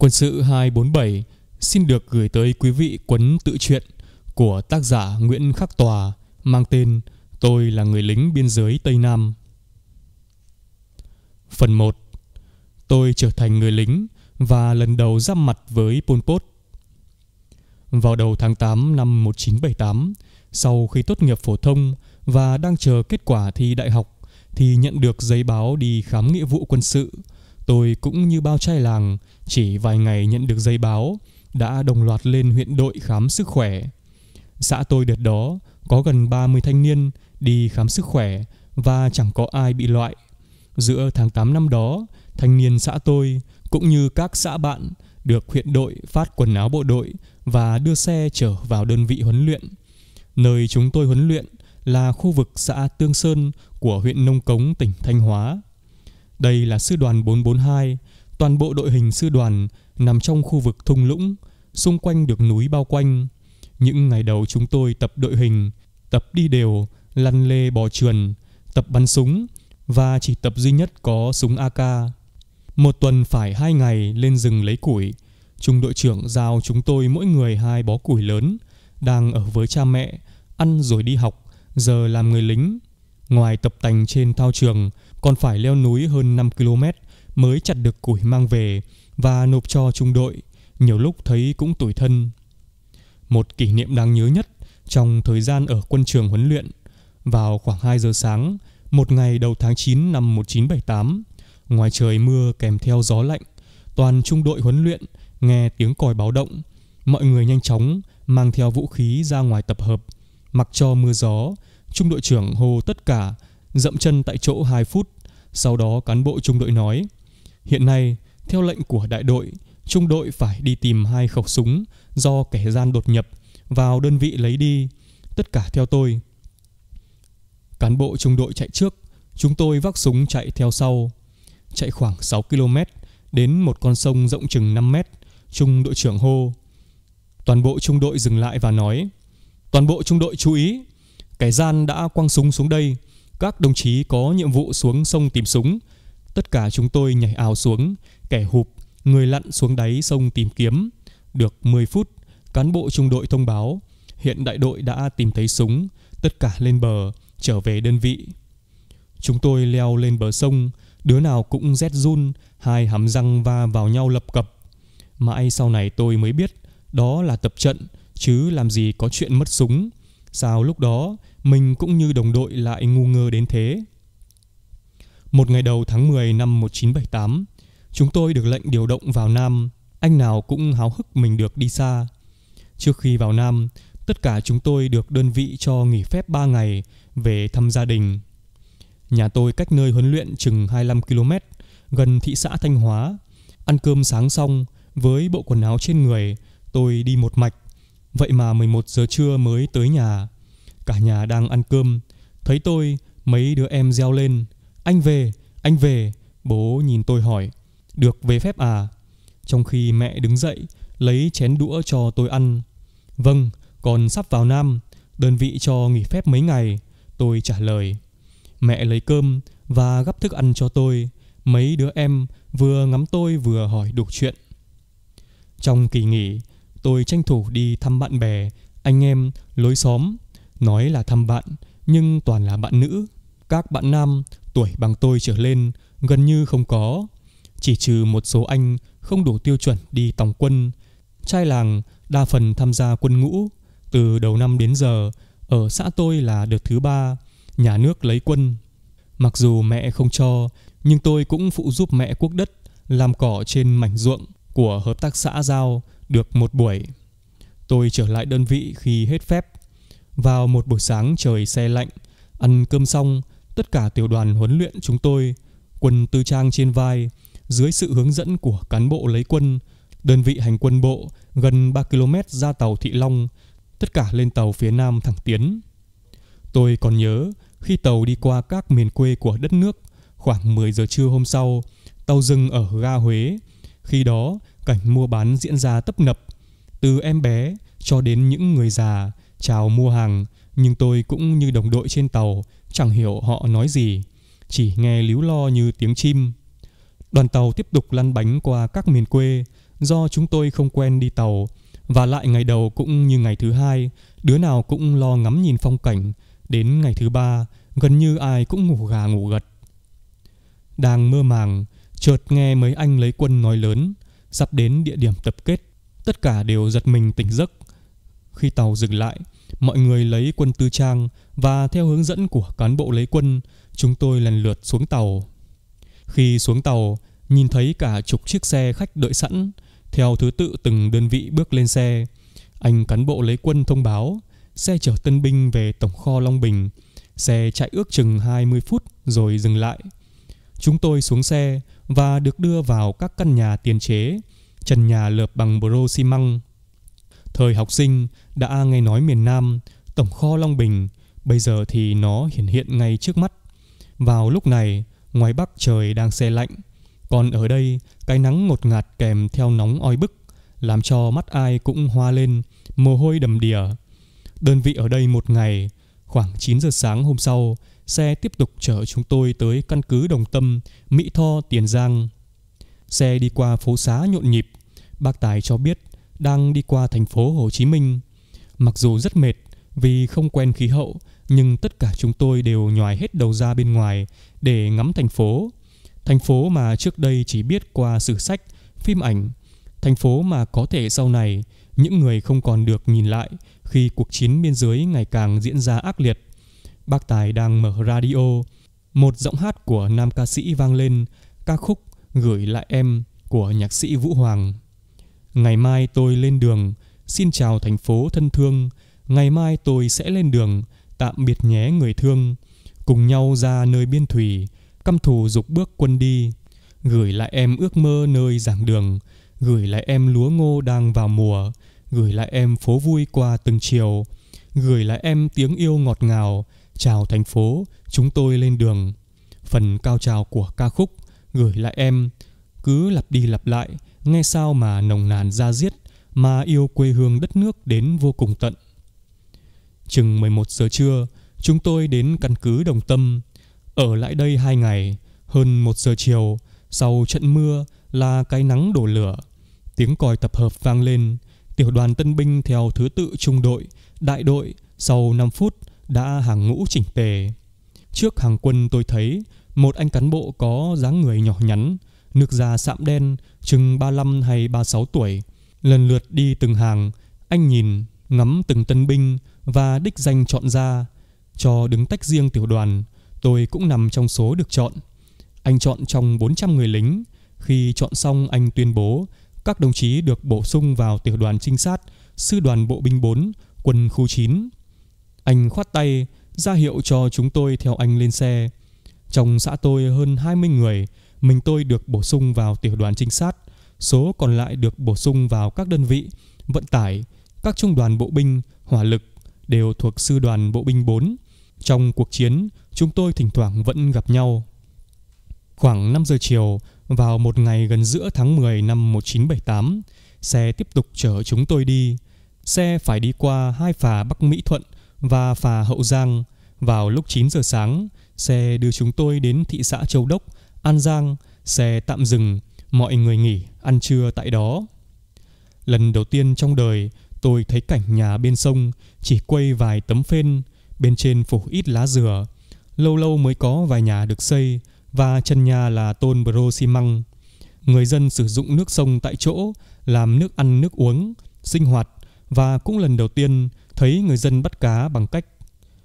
Quân sự 247 xin được gửi tới quý vị cuốn tự truyện của tác giả Nguyễn Khắc Tòa mang tên Tôi là người lính biên giới Tây Nam. Phần 1 Tôi trở thành người lính và lần đầu giáp mặt với Pol Pot. Vào đầu tháng 8 năm 1978, sau khi tốt nghiệp phổ thông và đang chờ kết quả thi đại học thì nhận được giấy báo đi khám nghĩa vụ quân sự – Tôi cũng như bao trai làng, chỉ vài ngày nhận được giấy báo, đã đồng loạt lên huyện đội khám sức khỏe. Xã tôi đợt đó có gần 30 thanh niên đi khám sức khỏe và chẳng có ai bị loại. Giữa tháng 8 năm đó, thanh niên xã tôi cũng như các xã bạn được huyện đội phát quần áo bộ đội và đưa xe trở vào đơn vị huấn luyện. Nơi chúng tôi huấn luyện là khu vực xã Tương Sơn của huyện Nông Cống, tỉnh Thanh Hóa. Đây là sư đoàn 442, toàn bộ đội hình sư đoàn nằm trong khu vực thung lũng, xung quanh được núi bao quanh. Những ngày đầu chúng tôi tập đội hình, tập đi đều, lăn lê bò trườn, tập bắn súng và chỉ tập duy nhất có súng AK. Một tuần phải hai ngày lên rừng lấy củi. Trung đội trưởng giao chúng tôi mỗi người hai bó củi lớn, đang ở với cha mẹ, ăn rồi đi học, giờ làm người lính. Ngoài tập tành trên thao trường, còn phải leo núi hơn 5 km mới chặt được củi mang về và nộp cho trung đội, nhiều lúc thấy cũng tủi thân. Một kỷ niệm đáng nhớ nhất trong thời gian ở quân trường huấn luyện, vào khoảng 2 giờ sáng, một ngày đầu tháng 9 năm 1978, ngoài trời mưa kèm theo gió lạnh, toàn trung đội huấn luyện nghe tiếng còi báo động, mọi người nhanh chóng mang theo vũ khí ra ngoài tập hợp, mặc cho mưa gió, trung đội trưởng hô tất cả dậm chân tại chỗ 2 phút, sau đó cán bộ trung đội nói: "Hiện nay, theo lệnh của đại đội, trung đội phải đi tìm hai khẩu súng do kẻ gian đột nhập vào đơn vị lấy đi, tất cả theo tôi." Cán bộ trung đội chạy trước, chúng tôi vác súng chạy theo sau. Chạy khoảng 6 km đến một con sông rộng chừng 5 mét, trung đội trưởng hô: Toàn bộ trung đội dừng lại và nói Toàn bộ trung đội chú ý Kẻ gian đã quăng súng xuống đây các đồng chí có nhiệm vụ xuống sông tìm súng. Tất cả chúng tôi nhảy ào xuống, kẻ hụp, người lặn xuống đáy sông tìm kiếm. Được 10 phút, cán bộ trung đội thông báo, hiện đại đội đã tìm thấy súng, tất cả lên bờ, trở về đơn vị. Chúng tôi leo lên bờ sông, đứa nào cũng rét run, hai hàm răng va vào nhau lập cập. Mãi sau này tôi mới biết, đó là tập trận, chứ làm gì có chuyện mất súng. Sao lúc đó mình cũng như đồng đội lại ngu ngơ đến thế? Một ngày đầu tháng 10 năm 1978, chúng tôi được lệnh điều động vào Nam. Anh nào cũng háo hức mình được đi xa. Trước khi vào Nam, tất cả chúng tôi được đơn vị cho nghỉ phép 3 ngày về thăm gia đình. Nhà tôi cách nơi huấn luyện chừng 25 km, gần thị xã Thanh Hóa. Ăn cơm sáng xong, với bộ quần áo trên người, tôi đi một mạch Vậy mà 11 giờ trưa mới tới nhà. Cả nhà đang ăn cơm. Thấy tôi, mấy đứa em reo lên. Anh về, anh về. Bố nhìn tôi hỏi. Được về phép à? Trong khi mẹ đứng dậy, lấy chén đũa cho tôi ăn. Vâng, còn sắp vào Nam. Đơn vị cho nghỉ phép mấy ngày. Tôi trả lời. Mẹ lấy cơm và gắp thức ăn cho tôi. Mấy đứa em vừa ngắm tôi vừa hỏi đục chuyện. Trong kỳ nghỉ, Tôi tranh thủ đi thăm bạn bè, anh em, lối xóm. Nói là thăm bạn, nhưng toàn là bạn nữ. Các bạn nam tuổi bằng tôi trở lên gần như không có. Chỉ trừ một số anh không đủ tiêu chuẩn đi tòng quân. Trai làng đa phần tham gia quân ngũ. Từ đầu năm đến giờ, ở xã tôi là được thứ ba, nhà nước lấy quân. Mặc dù mẹ không cho, nhưng tôi cũng phụ giúp mẹ quốc đất làm cỏ trên mảnh ruộng của hợp tác xã giao được một buổi. Tôi trở lại đơn vị khi hết phép. Vào một buổi sáng trời xe lạnh, ăn cơm xong, tất cả tiểu đoàn huấn luyện chúng tôi, quần tư trang trên vai, dưới sự hướng dẫn của cán bộ lấy quân, đơn vị hành quân bộ gần 3 km ra tàu Thị Long, tất cả lên tàu phía Nam thẳng tiến. Tôi còn nhớ khi tàu đi qua các miền quê của đất nước, khoảng 10 giờ trưa hôm sau, tàu dừng ở ga Huế. Khi đó, cảnh mua bán diễn ra tấp nập. Từ em bé cho đến những người già chào mua hàng, nhưng tôi cũng như đồng đội trên tàu, chẳng hiểu họ nói gì, chỉ nghe líu lo như tiếng chim. Đoàn tàu tiếp tục lăn bánh qua các miền quê, do chúng tôi không quen đi tàu, và lại ngày đầu cũng như ngày thứ hai, đứa nào cũng lo ngắm nhìn phong cảnh, đến ngày thứ ba, gần như ai cũng ngủ gà ngủ gật. Đang mơ màng, chợt nghe mấy anh lấy quân nói lớn – sắp đến địa điểm tập kết. Tất cả đều giật mình tỉnh giấc. Khi tàu dừng lại, mọi người lấy quân tư trang và theo hướng dẫn của cán bộ lấy quân, chúng tôi lần lượt xuống tàu. Khi xuống tàu, nhìn thấy cả chục chiếc xe khách đợi sẵn, theo thứ tự từng đơn vị bước lên xe. Anh cán bộ lấy quân thông báo, xe chở tân binh về tổng kho Long Bình, xe chạy ước chừng 20 phút rồi dừng lại. Chúng tôi xuống xe, và được đưa vào các căn nhà tiền chế, trần nhà lợp bằng bro xi măng. Thời học sinh đã nghe nói miền Nam, tổng kho Long Bình, bây giờ thì nó hiển hiện ngay trước mắt. Vào lúc này, ngoài Bắc trời đang xe lạnh, còn ở đây cái nắng ngột ngạt kèm theo nóng oi bức, làm cho mắt ai cũng hoa lên, mồ hôi đầm đìa. Đơn vị ở đây một ngày, khoảng 9 giờ sáng hôm sau, xe tiếp tục chở chúng tôi tới căn cứ Đồng Tâm, Mỹ Tho, Tiền Giang. Xe đi qua phố xá nhộn nhịp, bác Tài cho biết đang đi qua thành phố Hồ Chí Minh. Mặc dù rất mệt vì không quen khí hậu, nhưng tất cả chúng tôi đều nhòi hết đầu ra bên ngoài để ngắm thành phố. Thành phố mà trước đây chỉ biết qua sử sách, phim ảnh. Thành phố mà có thể sau này những người không còn được nhìn lại khi cuộc chiến biên giới ngày càng diễn ra ác liệt. Bác Tài đang mở radio. Một giọng hát của nam ca sĩ vang lên, ca khúc Gửi lại em của nhạc sĩ Vũ Hoàng. Ngày mai tôi lên đường, xin chào thành phố thân thương. Ngày mai tôi sẽ lên đường, tạm biệt nhé người thương. Cùng nhau ra nơi biên thủy, căm thù dục bước quân đi. Gửi lại em ước mơ nơi giảng đường, gửi lại em lúa ngô đang vào mùa, gửi lại em phố vui qua từng chiều, gửi lại em tiếng yêu ngọt ngào, Chào thành phố, chúng tôi lên đường. Phần cao trào của ca khúc Gửi lại em cứ lặp đi lặp lại, nghe sao mà nồng nàn ra diết mà yêu quê hương đất nước đến vô cùng tận. Chừng 11 giờ trưa, chúng tôi đến căn cứ Đồng Tâm, ở lại đây hai ngày, hơn một giờ chiều, sau trận mưa là cái nắng đổ lửa, tiếng còi tập hợp vang lên, tiểu đoàn tân binh theo thứ tự trung đội, đại đội sau 5 phút đã hàng ngũ chỉnh tề. Trước hàng quân tôi thấy một anh cán bộ có dáng người nhỏ nhắn, nước da sạm đen, chừng 35 hay 36 tuổi. Lần lượt đi từng hàng, anh nhìn, ngắm từng tân binh và đích danh chọn ra. Cho đứng tách riêng tiểu đoàn, tôi cũng nằm trong số được chọn. Anh chọn trong 400 người lính. Khi chọn xong anh tuyên bố các đồng chí được bổ sung vào tiểu đoàn trinh sát, sư đoàn bộ binh 4, quân khu 9. Anh khoát tay, ra hiệu cho chúng tôi theo anh lên xe. Trong xã tôi hơn 20 người, mình tôi được bổ sung vào tiểu đoàn trinh sát, số còn lại được bổ sung vào các đơn vị, vận tải, các trung đoàn bộ binh, hỏa lực đều thuộc sư đoàn bộ binh 4. Trong cuộc chiến, chúng tôi thỉnh thoảng vẫn gặp nhau. Khoảng 5 giờ chiều, vào một ngày gần giữa tháng 10 năm 1978, xe tiếp tục chở chúng tôi đi. Xe phải đi qua hai phà Bắc Mỹ Thuận – và phà Hậu Giang. Vào lúc 9 giờ sáng, xe đưa chúng tôi đến thị xã Châu Đốc, An Giang, xe tạm dừng, mọi người nghỉ ăn trưa tại đó. Lần đầu tiên trong đời, tôi thấy cảnh nhà bên sông chỉ quây vài tấm phên, bên trên phủ ít lá dừa, lâu lâu mới có vài nhà được xây và chân nhà là tôn bro xi măng. Người dân sử dụng nước sông tại chỗ làm nước ăn nước uống, sinh hoạt và cũng lần đầu tiên thấy người dân bắt cá bằng cách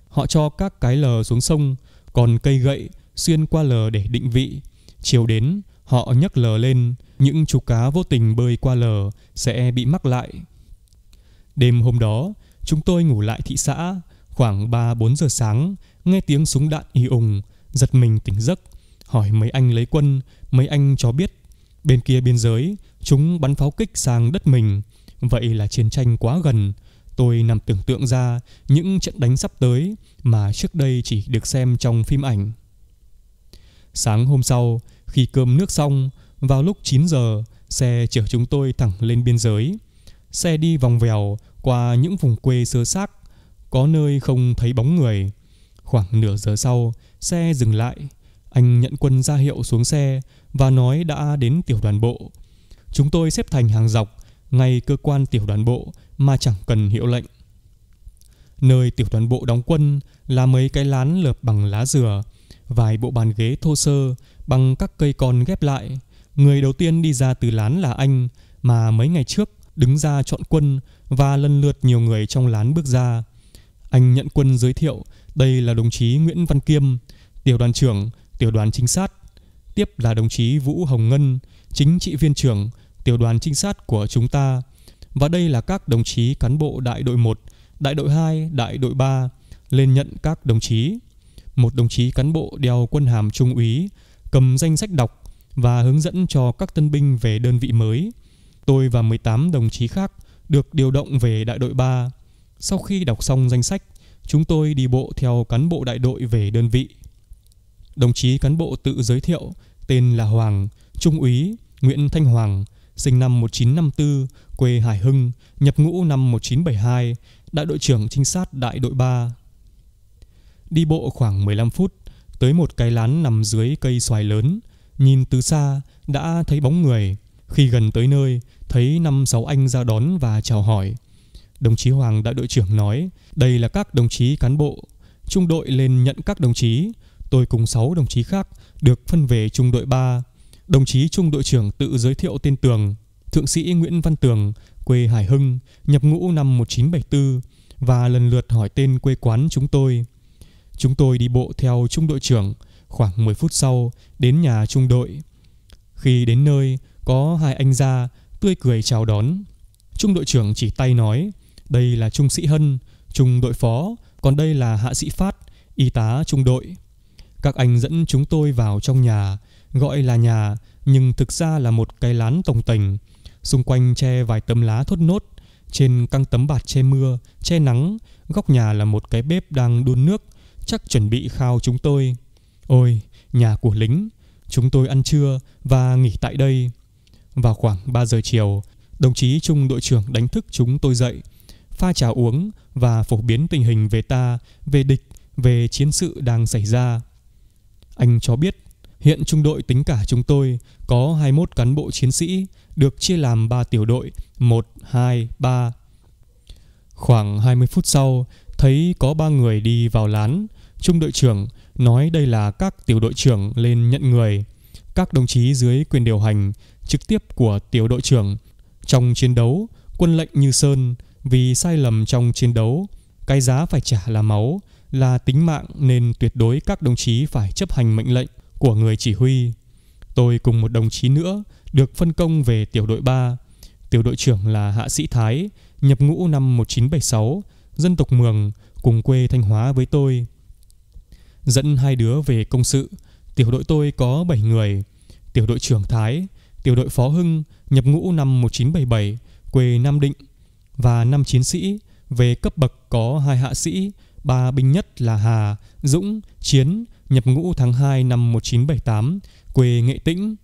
họ cho các cái lờ xuống sông, còn cây gậy xuyên qua lờ để định vị. Chiều đến, họ nhấc lờ lên, những chú cá vô tình bơi qua lờ sẽ bị mắc lại. Đêm hôm đó, chúng tôi ngủ lại thị xã, khoảng ba bốn giờ sáng, nghe tiếng súng đạn y ùng, giật mình tỉnh giấc, hỏi mấy anh lấy quân, mấy anh cho biết. Bên kia biên giới, chúng bắn pháo kích sang đất mình, vậy là chiến tranh quá gần, Tôi nằm tưởng tượng ra những trận đánh sắp tới mà trước đây chỉ được xem trong phim ảnh. Sáng hôm sau, khi cơm nước xong, vào lúc 9 giờ, xe chở chúng tôi thẳng lên biên giới. Xe đi vòng vèo qua những vùng quê sơ xác, có nơi không thấy bóng người. Khoảng nửa giờ sau, xe dừng lại. Anh nhận quân ra hiệu xuống xe và nói đã đến tiểu đoàn bộ. Chúng tôi xếp thành hàng dọc, ngay cơ quan tiểu đoàn bộ mà chẳng cần hiệu lệnh. Nơi tiểu đoàn bộ đóng quân là mấy cái lán lợp bằng lá dừa, vài bộ bàn ghế thô sơ bằng các cây con ghép lại. Người đầu tiên đi ra từ lán là anh mà mấy ngày trước đứng ra chọn quân và lần lượt nhiều người trong lán bước ra. Anh nhận quân giới thiệu đây là đồng chí Nguyễn Văn Kiêm, tiểu đoàn trưởng, tiểu đoàn trinh sát. Tiếp là đồng chí Vũ Hồng Ngân, chính trị viên trưởng, tiểu đoàn trinh sát của chúng ta và đây là các đồng chí cán bộ đại đội 1, đại đội 2, đại đội 3 lên nhận các đồng chí. Một đồng chí cán bộ đeo quân hàm trung úy cầm danh sách đọc và hướng dẫn cho các tân binh về đơn vị mới. Tôi và 18 đồng chí khác được điều động về đại đội 3. Sau khi đọc xong danh sách, chúng tôi đi bộ theo cán bộ đại đội về đơn vị. Đồng chí cán bộ tự giới thiệu, tên là Hoàng, Trung úy Nguyễn Thanh Hoàng, sinh năm 1954, quê Hải Hưng, nhập ngũ năm 1972, đại đội trưởng trinh sát đại đội 3. Đi bộ khoảng 15 phút, tới một cái lán nằm dưới cây xoài lớn, nhìn từ xa đã thấy bóng người. Khi gần tới nơi, thấy năm sáu anh ra đón và chào hỏi. Đồng chí Hoàng đại đội trưởng nói, đây là các đồng chí cán bộ. Trung đội lên nhận các đồng chí, tôi cùng 6 đồng chí khác được phân về trung đội 3. Đồng chí trung đội trưởng tự giới thiệu tên Tường, Thượng sĩ Nguyễn Văn Tường, quê Hải Hưng, nhập ngũ năm 1974 và lần lượt hỏi tên quê quán chúng tôi. Chúng tôi đi bộ theo trung đội trưởng, khoảng 10 phút sau đến nhà trung đội. Khi đến nơi, có hai anh ra tươi cười chào đón. Trung đội trưởng chỉ tay nói, đây là trung sĩ Hân, trung đội phó, còn đây là hạ sĩ Phát, y tá trung đội. Các anh dẫn chúng tôi vào trong nhà, gọi là nhà nhưng thực ra là một cái lán tổng tình Xung quanh che vài tấm lá thốt nốt, trên căng tấm bạt che mưa, che nắng, góc nhà là một cái bếp đang đun nước, chắc chuẩn bị khao chúng tôi. Ôi, nhà của lính, chúng tôi ăn trưa và nghỉ tại đây. Vào khoảng 3 giờ chiều, đồng chí trung đội trưởng đánh thức chúng tôi dậy, pha trà uống và phổ biến tình hình về ta, về địch, về chiến sự đang xảy ra. Anh cho biết Hiện trung đội tính cả chúng tôi có 21 cán bộ chiến sĩ được chia làm 3 tiểu đội 1, 2, 3. Khoảng 20 phút sau, thấy có 3 người đi vào lán. Trung đội trưởng nói đây là các tiểu đội trưởng lên nhận người. Các đồng chí dưới quyền điều hành trực tiếp của tiểu đội trưởng. Trong chiến đấu, quân lệnh như sơn vì sai lầm trong chiến đấu. Cái giá phải trả là máu, là tính mạng nên tuyệt đối các đồng chí phải chấp hành mệnh lệnh của người chỉ huy. Tôi cùng một đồng chí nữa được phân công về tiểu đội 3. Tiểu đội trưởng là Hạ sĩ Thái, nhập ngũ năm 1976, dân tộc Mường, cùng quê Thanh Hóa với tôi. Dẫn hai đứa về công sự, tiểu đội tôi có 7 người, tiểu đội trưởng Thái, tiểu đội Phó Hưng, nhập ngũ năm 1977, quê Nam Định và năm chiến sĩ, về cấp bậc có hai hạ sĩ, ba binh nhất là Hà, Dũng, Chiến nhập ngũ tháng 2 năm 1978, quê Nghệ Tĩnh.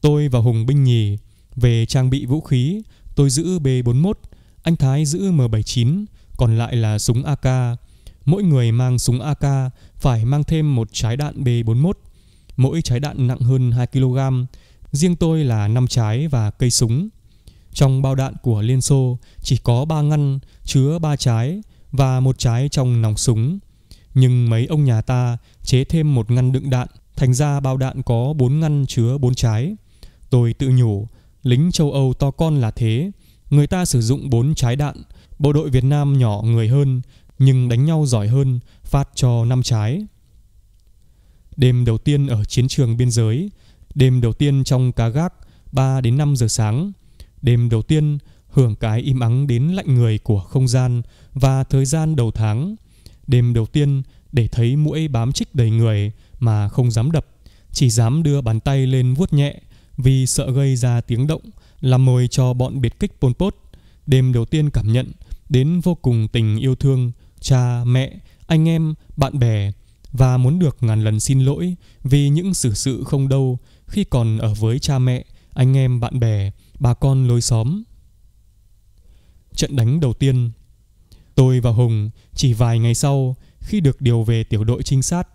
Tôi và Hùng binh nhì, về trang bị vũ khí, tôi giữ B41, anh Thái giữ M79, còn lại là súng AK. Mỗi người mang súng AK phải mang thêm một trái đạn B41. Mỗi trái đạn nặng hơn 2 kg, riêng tôi là 5 trái và cây súng. Trong bao đạn của Liên Xô chỉ có 3 ngăn chứa 3 trái và một trái trong nòng súng nhưng mấy ông nhà ta chế thêm một ngăn đựng đạn, thành ra bao đạn có bốn ngăn chứa bốn trái. Tôi tự nhủ, lính châu Âu to con là thế, người ta sử dụng bốn trái đạn, bộ đội Việt Nam nhỏ người hơn, nhưng đánh nhau giỏi hơn, phát cho năm trái. Đêm đầu tiên ở chiến trường biên giới, đêm đầu tiên trong cá gác 3 đến 5 giờ sáng, đêm đầu tiên hưởng cái im ắng đến lạnh người của không gian và thời gian đầu tháng – Đêm đầu tiên, để thấy mũi bám chích đầy người mà không dám đập, chỉ dám đưa bàn tay lên vuốt nhẹ vì sợ gây ra tiếng động, làm mồi cho bọn biệt kích Pol Pot. Đêm đầu tiên cảm nhận đến vô cùng tình yêu thương, cha, mẹ, anh em, bạn bè và muốn được ngàn lần xin lỗi vì những xử sự không đâu khi còn ở với cha mẹ, anh em, bạn bè, bà con lối xóm. Trận đánh đầu tiên Tôi và Hùng chỉ vài ngày sau khi được điều về tiểu đội trinh sát,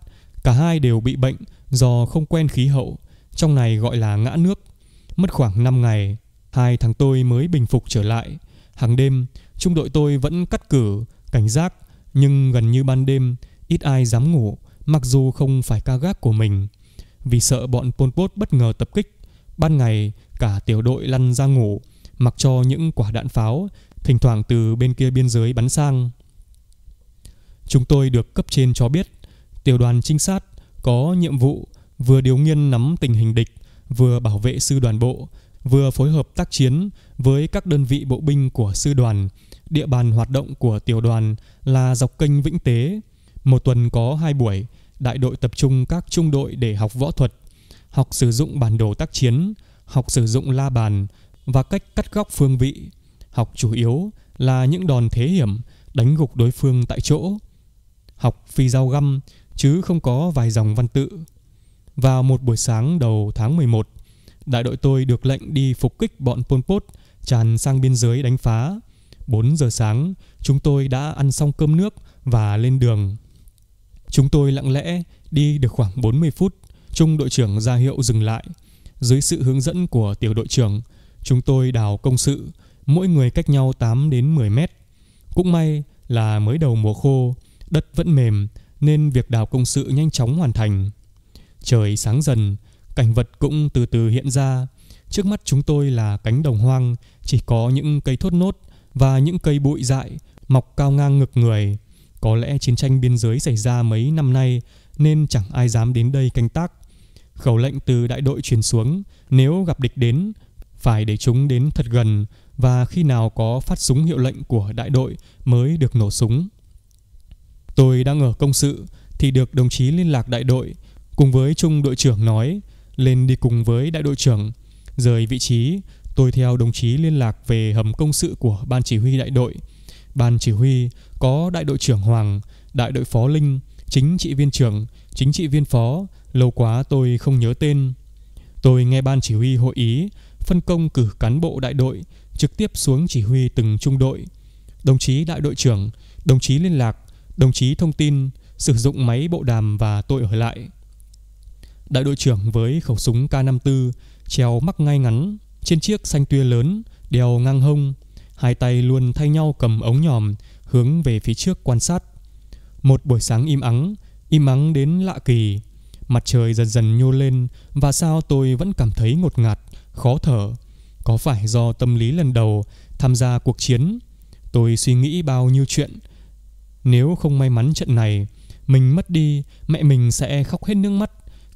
cả hai đều bị bệnh do không quen khí hậu, trong này gọi là ngã nước. Mất khoảng 5 ngày, hai thằng tôi mới bình phục trở lại. Hàng đêm, trung đội tôi vẫn cắt cử, cảnh giác, nhưng gần như ban đêm, ít ai dám ngủ, mặc dù không phải ca gác của mình. Vì sợ bọn Pol Pot bất ngờ tập kích, ban ngày cả tiểu đội lăn ra ngủ, mặc cho những quả đạn pháo thỉnh thoảng từ bên kia biên giới bắn sang. Chúng tôi được cấp trên cho biết, tiểu đoàn trinh sát có nhiệm vụ vừa điều nghiên nắm tình hình địch, vừa bảo vệ sư đoàn bộ, vừa phối hợp tác chiến với các đơn vị bộ binh của sư đoàn. Địa bàn hoạt động của tiểu đoàn là dọc kênh Vĩnh Tế. Một tuần có hai buổi, đại đội tập trung các trung đội để học võ thuật, học sử dụng bản đồ tác chiến, học sử dụng la bàn và cách cắt góc phương vị. Học chủ yếu là những đòn thế hiểm đánh gục đối phương tại chỗ. Học phi dao găm chứ không có vài dòng văn tự. Vào một buổi sáng đầu tháng 11, đại đội tôi được lệnh đi phục kích bọn Pol Pot tràn sang biên giới đánh phá. 4 giờ sáng, chúng tôi đã ăn xong cơm nước và lên đường. Chúng tôi lặng lẽ đi được khoảng 40 phút, trung đội trưởng ra hiệu dừng lại. Dưới sự hướng dẫn của tiểu đội trưởng, chúng tôi đào công sự mỗi người cách nhau 8 đến 10 mét. Cũng may là mới đầu mùa khô, đất vẫn mềm nên việc đào công sự nhanh chóng hoàn thành. Trời sáng dần, cảnh vật cũng từ từ hiện ra. Trước mắt chúng tôi là cánh đồng hoang, chỉ có những cây thốt nốt và những cây bụi dại mọc cao ngang ngực người. Có lẽ chiến tranh biên giới xảy ra mấy năm nay nên chẳng ai dám đến đây canh tác. Khẩu lệnh từ đại đội truyền xuống, nếu gặp địch đến, phải để chúng đến thật gần và khi nào có phát súng hiệu lệnh của đại đội mới được nổ súng. Tôi đang ở công sự thì được đồng chí liên lạc đại đội cùng với trung đội trưởng nói lên đi cùng với đại đội trưởng rời vị trí tôi theo đồng chí liên lạc về hầm công sự của ban chỉ huy đại đội ban chỉ huy có đại đội trưởng hoàng đại đội phó linh chính trị viên trưởng chính trị viên phó lâu quá tôi không nhớ tên tôi nghe ban chỉ huy hội ý phân công cử cán bộ đại đội trực tiếp xuống chỉ huy từng trung đội. Đồng chí đại đội trưởng, đồng chí liên lạc, đồng chí thông tin, sử dụng máy bộ đàm và tôi ở lại. Đại đội trưởng với khẩu súng K54 treo mắc ngay ngắn trên chiếc xanh tuya lớn đeo ngang hông, hai tay luôn thay nhau cầm ống nhòm hướng về phía trước quan sát. Một buổi sáng im ắng, im ắng đến lạ kỳ. Mặt trời dần dần nhô lên và sao tôi vẫn cảm thấy ngột ngạt, khó thở có phải do tâm lý lần đầu tham gia cuộc chiến, tôi suy nghĩ bao nhiêu chuyện. Nếu không may mắn trận này, mình mất đi, mẹ mình sẽ khóc hết nước mắt,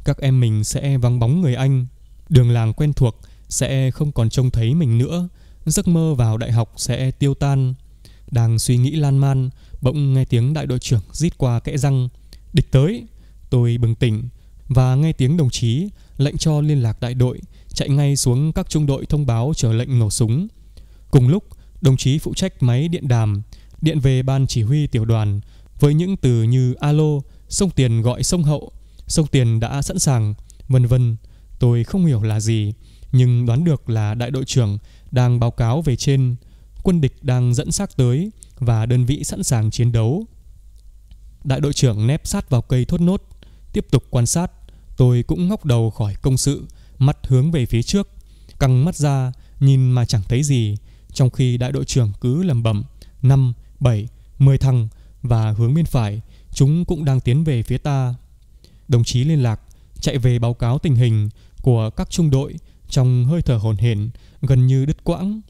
các em mình sẽ vắng bóng người anh. Đường làng quen thuộc sẽ không còn trông thấy mình nữa, giấc mơ vào đại học sẽ tiêu tan. Đang suy nghĩ lan man, bỗng nghe tiếng đại đội trưởng rít qua kẽ răng. Địch tới! Tôi bừng tỉnh và nghe tiếng đồng chí lệnh cho liên lạc đại đội chạy ngay xuống các trung đội thông báo chờ lệnh nổ súng. Cùng lúc, đồng chí phụ trách máy điện đàm, điện về ban chỉ huy tiểu đoàn với những từ như alo, sông tiền gọi sông hậu, sông tiền đã sẵn sàng, vân vân. Tôi không hiểu là gì, nhưng đoán được là đại đội trưởng đang báo cáo về trên, quân địch đang dẫn xác tới và đơn vị sẵn sàng chiến đấu. Đại đội trưởng nép sát vào cây thốt nốt, tiếp tục quan sát, tôi cũng ngóc đầu khỏi công sự mắt hướng về phía trước, căng mắt ra, nhìn mà chẳng thấy gì, trong khi đại đội trưởng cứ lầm bẩm năm bảy mười thằng và hướng bên phải, chúng cũng đang tiến về phía ta. Đồng chí liên lạc chạy về báo cáo tình hình của các trung đội trong hơi thở hồn hển, gần như đứt quãng.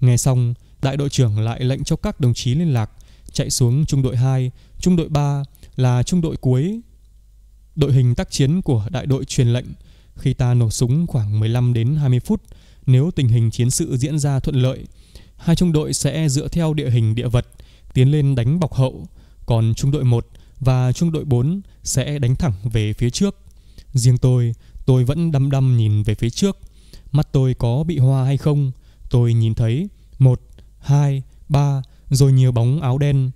Nghe xong, đại đội trưởng lại lệnh cho các đồng chí liên lạc chạy xuống trung đội 2, trung đội 3 là trung đội cuối. Đội hình tác chiến của đại đội truyền lệnh khi ta nổ súng khoảng 15 đến 20 phút nếu tình hình chiến sự diễn ra thuận lợi. Hai trung đội sẽ dựa theo địa hình địa vật tiến lên đánh bọc hậu, còn trung đội 1 và trung đội 4 sẽ đánh thẳng về phía trước. Riêng tôi, tôi vẫn đăm đăm nhìn về phía trước. Mắt tôi có bị hoa hay không? Tôi nhìn thấy một, hai, ba, rồi nhiều bóng áo đen.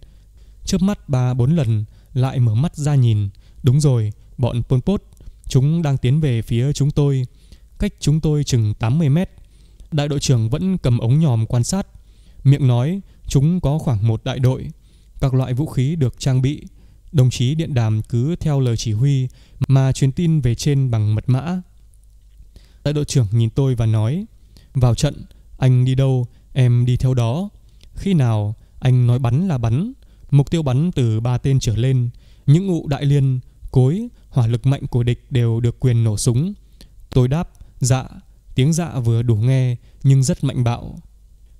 Chớp mắt ba bốn lần, lại mở mắt ra nhìn. Đúng rồi, bọn Pol Pot Chúng đang tiến về phía chúng tôi, cách chúng tôi chừng 80 mét. Đại đội trưởng vẫn cầm ống nhòm quan sát. Miệng nói chúng có khoảng một đại đội. Các loại vũ khí được trang bị. Đồng chí điện đàm cứ theo lời chỉ huy mà truyền tin về trên bằng mật mã. Đại đội trưởng nhìn tôi và nói Vào trận, anh đi đâu, em đi theo đó. Khi nào, anh nói bắn là bắn. Mục tiêu bắn từ ba tên trở lên. Những ngụ đại liên cối, hỏa lực mạnh của địch đều được quyền nổ súng. Tôi đáp, dạ, tiếng dạ vừa đủ nghe nhưng rất mạnh bạo.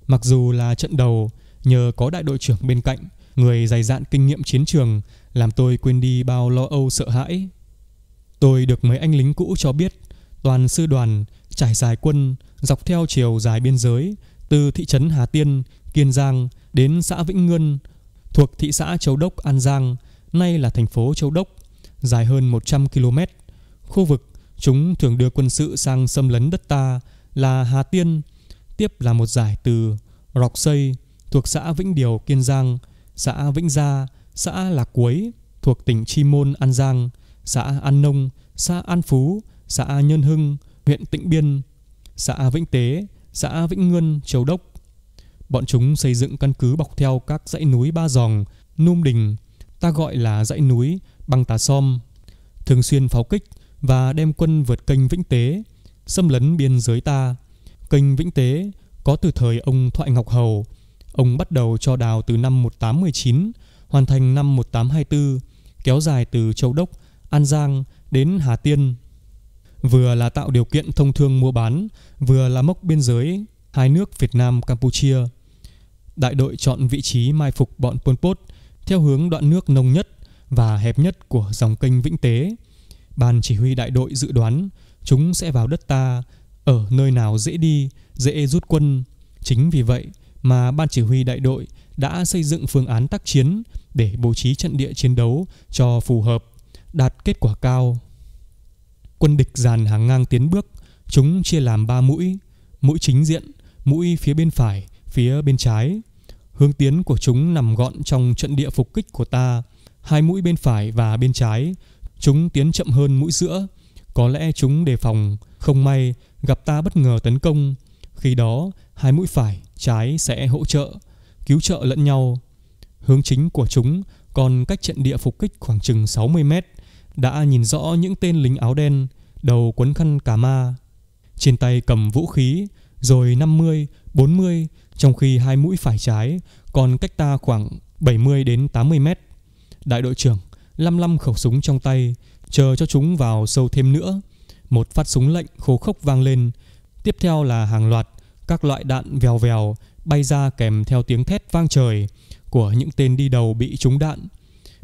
Mặc dù là trận đầu, nhờ có đại đội trưởng bên cạnh, người dày dạn kinh nghiệm chiến trường, làm tôi quên đi bao lo âu sợ hãi. Tôi được mấy anh lính cũ cho biết, toàn sư đoàn trải dài quân dọc theo chiều dài biên giới từ thị trấn Hà Tiên, Kiên Giang đến xã Vĩnh Ngươn, thuộc thị xã Châu Đốc An Giang, nay là thành phố Châu Đốc dài hơn 100 km. Khu vực chúng thường đưa quân sự sang xâm lấn đất ta là Hà Tiên, tiếp là một giải từ Rọc Xây thuộc xã Vĩnh Điều Kiên Giang, xã Vĩnh Gia, xã Lạc Quấy thuộc tỉnh Chi Môn An Giang, xã An Nông, xã An Phú, xã Nhân Hưng, huyện Tịnh Biên, xã Vĩnh Tế, xã Vĩnh Ngươn, Châu Đốc. Bọn chúng xây dựng căn cứ bọc theo các dãy núi Ba Giòng, Nung Đình, ta gọi là dãy núi bằng tà Som, thường xuyên pháo kích và đem quân vượt kênh Vĩnh Tế, xâm lấn biên giới ta. Kênh Vĩnh Tế có từ thời ông Thoại Ngọc Hầu. Ông bắt đầu cho đào từ năm 1819, hoàn thành năm 1824, kéo dài từ Châu Đốc, An Giang đến Hà Tiên. Vừa là tạo điều kiện thông thương mua bán, vừa là mốc biên giới hai nước Việt Nam Campuchia. Đại đội chọn vị trí mai phục bọn Pol Pot theo hướng đoạn nước nông nhất và hẹp nhất của dòng kênh Vĩnh Tế. Ban chỉ huy đại đội dự đoán chúng sẽ vào đất ta ở nơi nào dễ đi, dễ rút quân. Chính vì vậy mà ban chỉ huy đại đội đã xây dựng phương án tác chiến để bố trí trận địa chiến đấu cho phù hợp, đạt kết quả cao. Quân địch dàn hàng ngang tiến bước, chúng chia làm 3 mũi, mũi chính diện, mũi phía bên phải, phía bên trái. Hướng tiến của chúng nằm gọn trong trận địa phục kích của ta, hai mũi bên phải và bên trái. Chúng tiến chậm hơn mũi giữa. Có lẽ chúng đề phòng, không may gặp ta bất ngờ tấn công. Khi đó, hai mũi phải, trái sẽ hỗ trợ, cứu trợ lẫn nhau. Hướng chính của chúng còn cách trận địa phục kích khoảng chừng 60 mét. Đã nhìn rõ những tên lính áo đen, đầu quấn khăn cà ma. Trên tay cầm vũ khí, rồi 50, 40, trong khi hai mũi phải trái còn cách ta khoảng 70 đến 80 mét. Đại đội trưởng lăm lăm khẩu súng trong tay, chờ cho chúng vào sâu thêm nữa. Một phát súng lệnh khô khốc vang lên, tiếp theo là hàng loạt các loại đạn vèo vèo bay ra kèm theo tiếng thét vang trời của những tên đi đầu bị trúng đạn.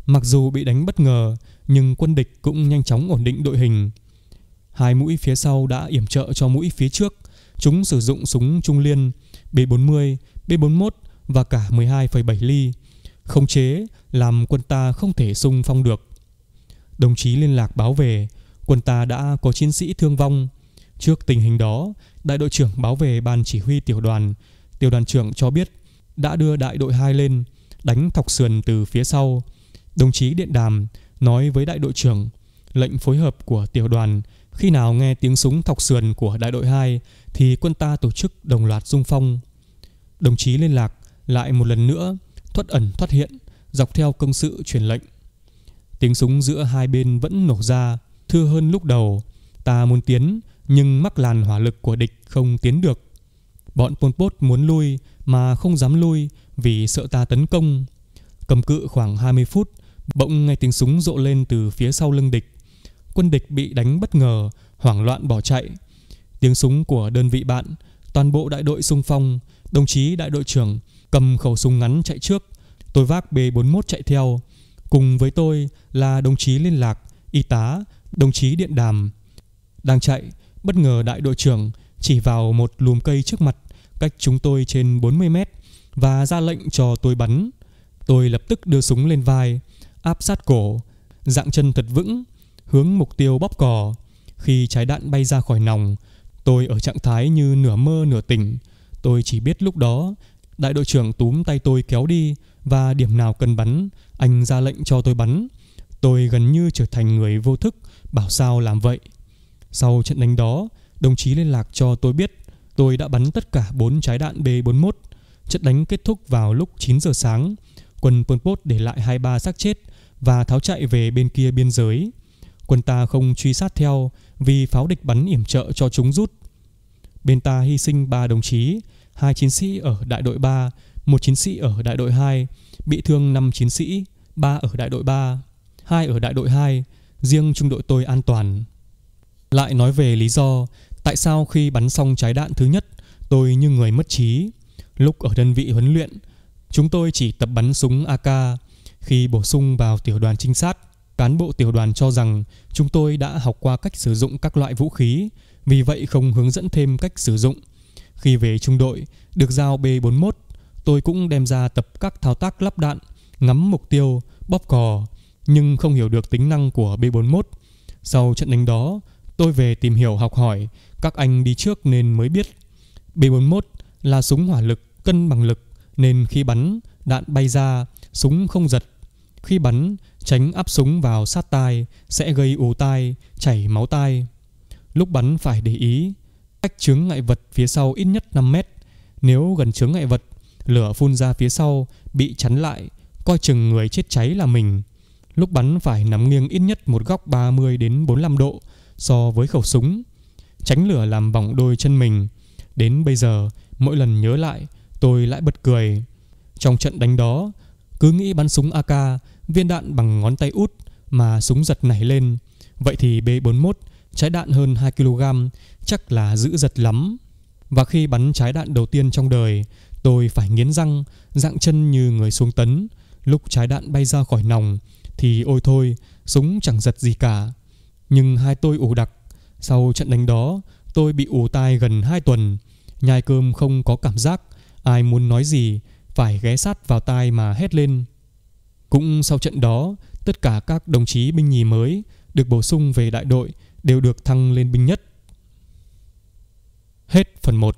Mặc dù bị đánh bất ngờ, nhưng quân địch cũng nhanh chóng ổn định đội hình. Hai mũi phía sau đã yểm trợ cho mũi phía trước. Chúng sử dụng súng trung liên B40, B41 và cả 12,7 ly khống chế làm quân ta không thể xung phong được. Đồng chí liên lạc báo về, quân ta đã có chiến sĩ thương vong. Trước tình hình đó, đại đội trưởng báo về ban chỉ huy tiểu đoàn. Tiểu đoàn trưởng cho biết đã đưa đại đội 2 lên, đánh thọc sườn từ phía sau. Đồng chí điện đàm nói với đại đội trưởng lệnh phối hợp của tiểu đoàn khi nào nghe tiếng súng thọc sườn của đại đội 2 thì quân ta tổ chức đồng loạt dung phong. Đồng chí liên lạc lại một lần nữa thoát ẩn thoát hiện dọc theo công sự truyền lệnh. Tiếng súng giữa hai bên vẫn nổ ra, thưa hơn lúc đầu. Ta muốn tiến, nhưng mắc làn hỏa lực của địch không tiến được. Bọn Pol Pot muốn lui mà không dám lui vì sợ ta tấn công. Cầm cự khoảng 20 phút, bỗng nghe tiếng súng rộ lên từ phía sau lưng địch. Quân địch bị đánh bất ngờ, hoảng loạn bỏ chạy. Tiếng súng của đơn vị bạn, toàn bộ đại đội xung phong, đồng chí đại đội trưởng cầm khẩu súng ngắn chạy trước, tôi vác B41 chạy theo. Cùng với tôi là đồng chí liên lạc, y tá, đồng chí điện đàm. Đang chạy, bất ngờ đại đội trưởng chỉ vào một lùm cây trước mặt, cách chúng tôi trên 40 mét và ra lệnh cho tôi bắn. Tôi lập tức đưa súng lên vai, áp sát cổ, dạng chân thật vững, hướng mục tiêu bóp cò. Khi trái đạn bay ra khỏi nòng, tôi ở trạng thái như nửa mơ nửa tỉnh. Tôi chỉ biết lúc đó Đại đội trưởng túm tay tôi kéo đi và điểm nào cần bắn, anh ra lệnh cho tôi bắn. Tôi gần như trở thành người vô thức, bảo sao làm vậy. Sau trận đánh đó, đồng chí liên lạc cho tôi biết tôi đã bắn tất cả 4 trái đạn B41. Trận đánh kết thúc vào lúc 9 giờ sáng. Quân Pol Pot để lại 23 xác chết và tháo chạy về bên kia biên giới. Quân ta không truy sát theo vì pháo địch bắn yểm trợ cho chúng rút. Bên ta hy sinh ba đồng chí, hai chiến sĩ ở đại đội 3, một chiến sĩ ở đại đội 2, bị thương 5 chiến sĩ, 3 ở đại đội 3, 2 ở đại đội 2, riêng trung đội tôi an toàn. Lại nói về lý do tại sao khi bắn xong trái đạn thứ nhất, tôi như người mất trí. Lúc ở đơn vị huấn luyện, chúng tôi chỉ tập bắn súng AK. Khi bổ sung vào tiểu đoàn trinh sát, cán bộ tiểu đoàn cho rằng chúng tôi đã học qua cách sử dụng các loại vũ khí, vì vậy không hướng dẫn thêm cách sử dụng khi về trung đội, được giao B41, tôi cũng đem ra tập các thao tác lắp đạn, ngắm mục tiêu, bóp cò, nhưng không hiểu được tính năng của B41. Sau trận đánh đó, tôi về tìm hiểu học hỏi, các anh đi trước nên mới biết. B41 là súng hỏa lực cân bằng lực nên khi bắn, đạn bay ra, súng không giật. Khi bắn, tránh áp súng vào sát tai sẽ gây ù tai, chảy máu tai. Lúc bắn phải để ý, cách chướng ngại vật phía sau ít nhất 5 mét. Nếu gần chướng ngại vật, lửa phun ra phía sau, bị chắn lại, coi chừng người chết cháy là mình. Lúc bắn phải nắm nghiêng ít nhất một góc 30 đến 45 độ so với khẩu súng. Tránh lửa làm bỏng đôi chân mình. Đến bây giờ, mỗi lần nhớ lại, tôi lại bật cười. Trong trận đánh đó, cứ nghĩ bắn súng AK, viên đạn bằng ngón tay út mà súng giật nảy lên. Vậy thì B41 trái đạn hơn 2 kg, chắc là giữ giật lắm. Và khi bắn trái đạn đầu tiên trong đời, tôi phải nghiến răng, dạng chân như người xuống tấn. Lúc trái đạn bay ra khỏi nòng, thì ôi thôi, súng chẳng giật gì cả. Nhưng hai tôi ủ đặc. Sau trận đánh đó, tôi bị ủ tai gần 2 tuần. Nhai cơm không có cảm giác, ai muốn nói gì, phải ghé sát vào tai mà hét lên. Cũng sau trận đó, tất cả các đồng chí binh nhì mới được bổ sung về đại đội đều được thăng lên binh nhất. Hết phần 1